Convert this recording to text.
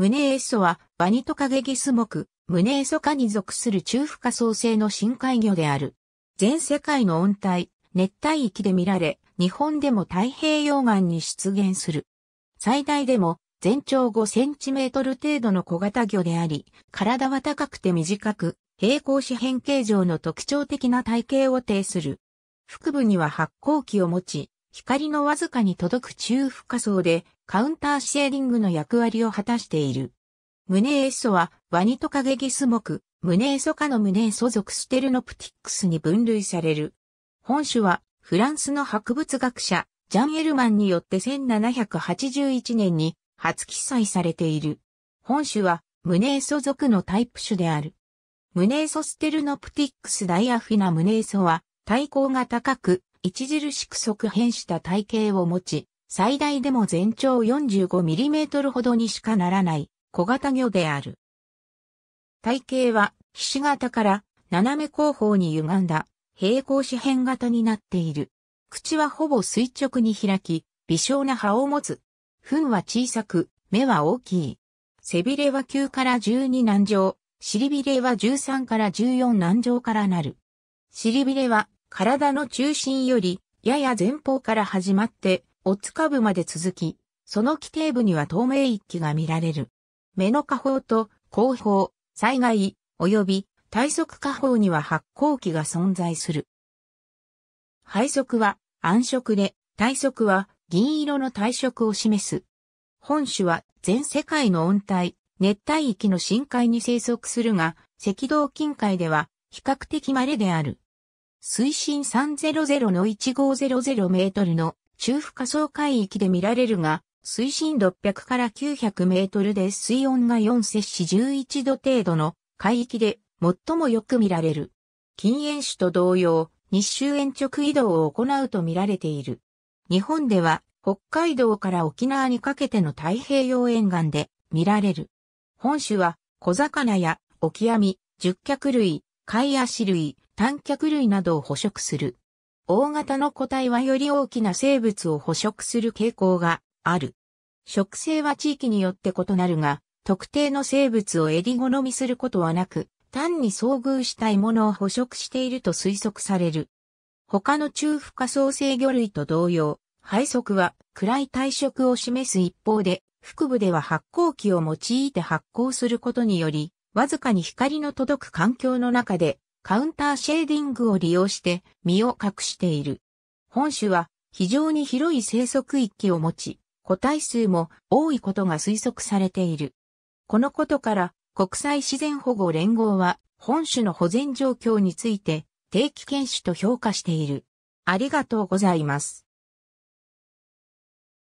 ムネエソは、バニトカゲギス目、ムネエソ科に属する中深層性の深海魚である。全世界の温帯、熱帯域で見られ、日本でも太平洋岸に出現する。最大でも全長5センチメートル程度の小型魚であり、体は高くて短く、平行四辺形状の特徴的な体型を呈する。腹部には発光器を持ち、光のわずかに届く中深層でカウンターシェーディングの役割を果たしている。ムネエソはワニトカゲギス目、ムネエソ科のムネエソ属ステルノプティックスに分類される。本種はフランスの博物学者ジャン・エルマンによって1781年に初記載されている。本種はムネエソ属のタイプ種である。ムネエソステルノプティックスダイアフィナムネエソは体高が高く著しく側変した体型を持ち、最大でも全長 45mm ほどにしかならない小型魚である。体型は、ひし形から斜め後方に歪んだ平行四辺型になっている。口はほぼ垂直に開き、微小な歯を持つ。糞は小さく、目は大きい。背びれは9から12軟条、尻びれは13から14軟条からなる。尻びれは体の中心より、やや前方から始まって、おつか部まで続き、その基底部には透明域が見られる。目の下方と後方、災害、及び体側下方には発光器が存在する。背側は暗色で、体側は銀色の体色を示す。本種は全世界の温帯、熱帯域の深海に生息するが、赤道近海では比較的稀である。水深300の1500メートルの中腹下層海域で見られるが、水深600から900メートルで水温が4摂氏11度程度の海域で最もよく見られる。近縁種と同様、日周延直移動を行うと見られている。日本では北海道から沖縄にかけての太平洋沿岸で見られる。本種は小魚やオキアミ、十脚類、貝足類、単脚類などを捕食する。大型の個体はより大きな生物を捕食する傾向がある。食性は地域によって異なるが、特定の生物を襟好みすることはなく、単に遭遇したいものを捕食していると推測される。他の中化層制魚類と同様、肺側は暗い体色を示す一方で、腹部では発光器を用いて発光することにより、わずかに光の届く環境の中でカウンターシェーディングを利用して身を隠している。本種は非常に広い生息域を持ち、個体数も多いことが推測されている。このことから国際自然保護連合は本種の保全状況について定期研修と評価している。ありがとうございます。